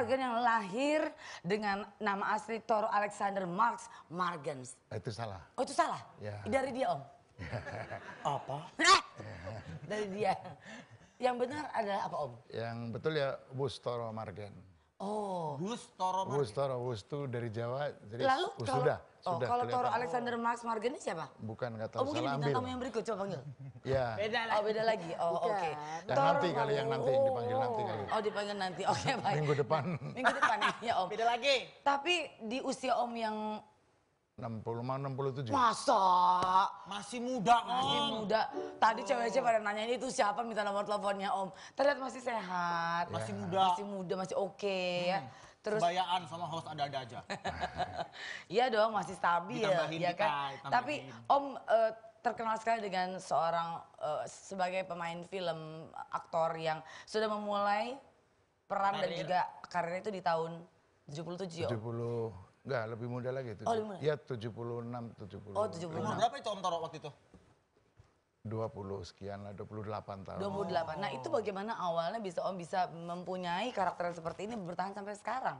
Margen yang lahir dengan nama asli Thor Alexander Marx Margens. Eh, itu salah. Oh itu salah? Ya. Dari dia om? apa? Dari dia. Yang benar adalah apa om? Yang betul ya Bustoro Margen. Oh. Gus Toro Margen. Gus Toro, Gus itu dari Jawa. Jadi Lalu kalau, sudah, oh, sudah. Kalau Toro Alexander Max Margen ini siapa? Bukan gak tahu. Oh mungkin bintang tamu yang berikut coba panggil. Iya. beda lagi. Oh beda lagi. Oh oke. Okay. Yang Toro nanti kali yang nanti oh. dipanggil nanti kali. Oh dipanggil nanti. Oke okay, baik. Minggu depan. Minggu depan ya Om. Beda lagi. Tapi di usia Om yang 60 mah 67. Masa? Masih muda, Om. Masih muda. Tadi cewek-cewek pada nanya ini tuh siapa minta nomor teleponnya, Om. Terlihat masih sehat. Masih ya. muda. Masih muda, masih oke okay, ya. hmm. ya. Terus bayaan sama host ada-ada aja. Iya dong, masih stabil ya kan. Tapi Om uh, terkenal sekali dengan seorang uh, sebagai pemain film, aktor yang sudah memulai peran Karir. dan juga karirnya itu di tahun 77. 70. Om. Enggak, lebih muda lagi itu. Oh, lebih muda. Ya 76 76. Oh, 76. Umur nah, berapa itu Om Toro waktu itu? 20 sekian lah, 28 tahun. 28. Oh. Nah, itu bagaimana awalnya bisa Om oh, bisa mempunyai karakter seperti ini bertahan sampai sekarang?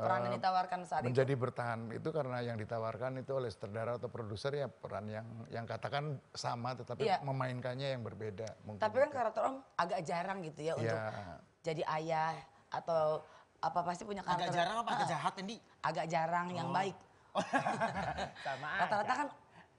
Peran yang eh, ditawarkan saat menjadi itu? Menjadi bertahan itu karena yang ditawarkan itu oleh sutradara atau produser ya peran yang yang katakan sama tetapi ya. memainkannya yang berbeda. tapi kan itu. karakter Om agak jarang gitu ya, ya. untuk jadi ayah atau apa pasti punya karakter. Agak jarang apa agak jahat Endi? Agak jarang oh. yang baik. Sama Rata-rata kan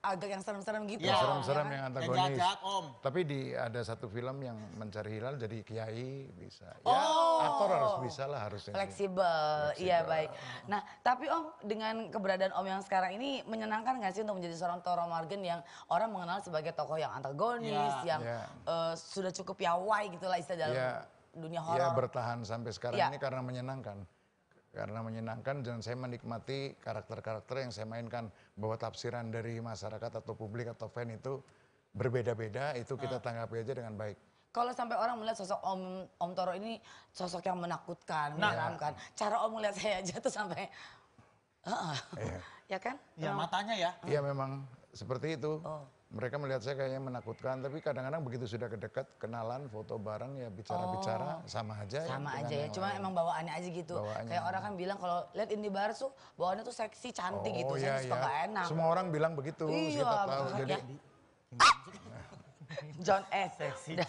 agak yang serem-serem gitu. Ya, serem-serem ya. yang kan? antagonis. Yang jahat, om. Tapi di ada satu film yang mencari hilal jadi kiai bisa. Ya, oh. aktor harus bisa lah harusnya. Fleksibel, iya baik. Nah, tapi om dengan keberadaan om yang sekarang ini menyenangkan nggak sih untuk menjadi seorang Toro Morgan yang orang mengenal sebagai tokoh yang antagonis, ya. yang ya. Uh, sudah cukup piawai gitulah istilah dalam ya dunia iya, horor. Iya bertahan sampai sekarang ya. ini karena menyenangkan. Karena menyenangkan dan saya menikmati karakter-karakter yang saya mainkan. Bahwa tafsiran dari masyarakat atau publik atau fan itu berbeda-beda itu kita hmm. tanggapi aja dengan baik. Kalau sampai orang melihat sosok Om Om Toro ini sosok yang menakutkan, nah, menyeramkan. Ya. Cara Om melihat saya aja tuh sampai uh -uh. Iya. ya kan? Ya matanya ya. Iya memang seperti itu. Oh mereka melihat saya kayaknya menakutkan tapi kadang-kadang begitu sudah kedekat kenalan foto bareng ya bicara-bicara oh, sama aja ya, sama ya, aja ya cuma emang bawaannya aja gitu bawaannya kayak orang kan bilang kalau lihat ini baru, tuh bawaannya tuh seksi cantik gitu, oh, gitu saya iya, suka iya. enak semua orang bilang begitu iya, kita tahu ya. jadi ah. John S. Seksi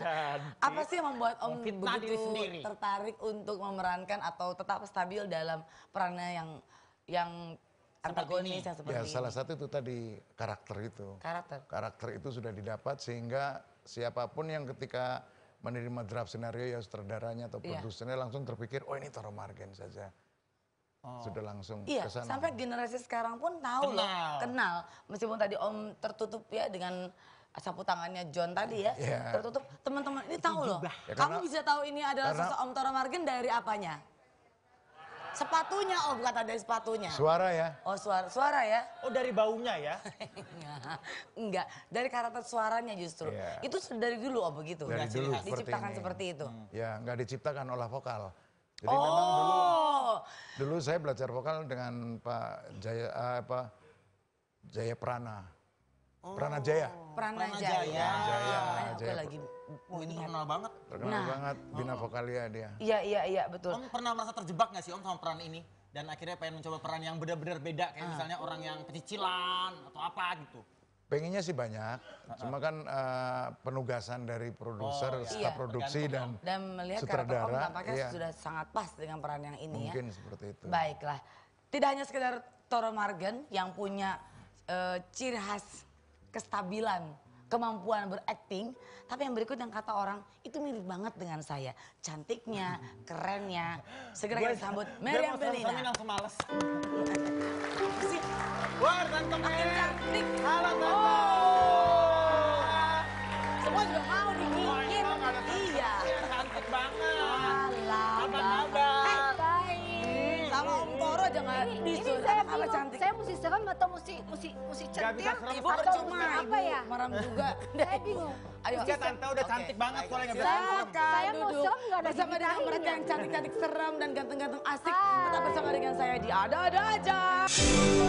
Apa sih yang membuat Om Mungkin begitu tertarik untuk memerankan atau tetap stabil dalam perannya yang yang antagonis yang seperti ya salah satu itu tadi karakter itu karakter karakter itu sudah didapat sehingga siapapun yang ketika menerima draft skenario ya sutradaranya atau iya. produsernya langsung terpikir oh ini Toro Margen saja Oh. sudah langsung iya, kesana. sampai generasi sekarang pun tahu kenal. loh kenal meskipun tadi om tertutup ya dengan sapu tangannya John tadi ya yeah. tertutup teman-teman ini tahu loh ya, karena, kamu bisa tahu ini adalah sosok om Toro Margen dari apanya Sepatunya, oh bukan tadi sepatunya. Suara ya. Oh suara, suara ya. Oh dari baunya ya? Enggak, dari karakter suaranya justru. Yeah. Itu dari dulu oh begitu? Dari enggak, dulu seperti diciptakan ini. seperti itu. Hmm. Ya, nggak diciptakan olah vokal. Jadi oh. memang dulu, dulu saya belajar vokal dengan Pak Jaya, eh, apa, Jaya Prana. Oh. Pranajaya. Pranajaya. Pranajaya. Pranajaya. Pranajaya. lagi oh, ini terkenal banget. Terkenal nah. banget bina oh. vokalia dia. Iya iya iya betul. Om pernah merasa terjebak gak sih Om sama peran ini? Dan akhirnya pengen mencoba peran yang benar-benar beda kayak ah. misalnya orang yang pecicilan atau apa gitu. Pengennya sih banyak, ah, ah. cuma kan uh, penugasan dari produser, oh, iya. staf iya, dan, dan melihat sutradara. Om tampaknya iya. sudah sangat pas dengan peran yang ini Mungkin ya. Mungkin seperti itu. Baiklah, tidak hanya sekedar Toro Margen yang punya uh, ciri khas kestabilan, kemampuan berakting, tapi yang berikut yang kata orang itu mirip banget dengan saya. Cantiknya, kerennya. Segera kita sambut Meriam Belina. Gue langsung males. Wah, Tante Mel. Halo, Tante. Oh. Semua juga ini, ini saya bingung. Cantik. Saya mesti serem atau mesti mesti mesti cantik? Gak bisa serem atau cuma apa ya? Maram juga. saya bingung. Ayo, saya Tante udah okay. cantik banget suaranya. Saya, saya mau serem gak ada Bersama dengan mereka yang cantik-cantik serem dan ganteng-ganteng asik. Tetap ah. bersama dengan saya di Ada-Ada Aja.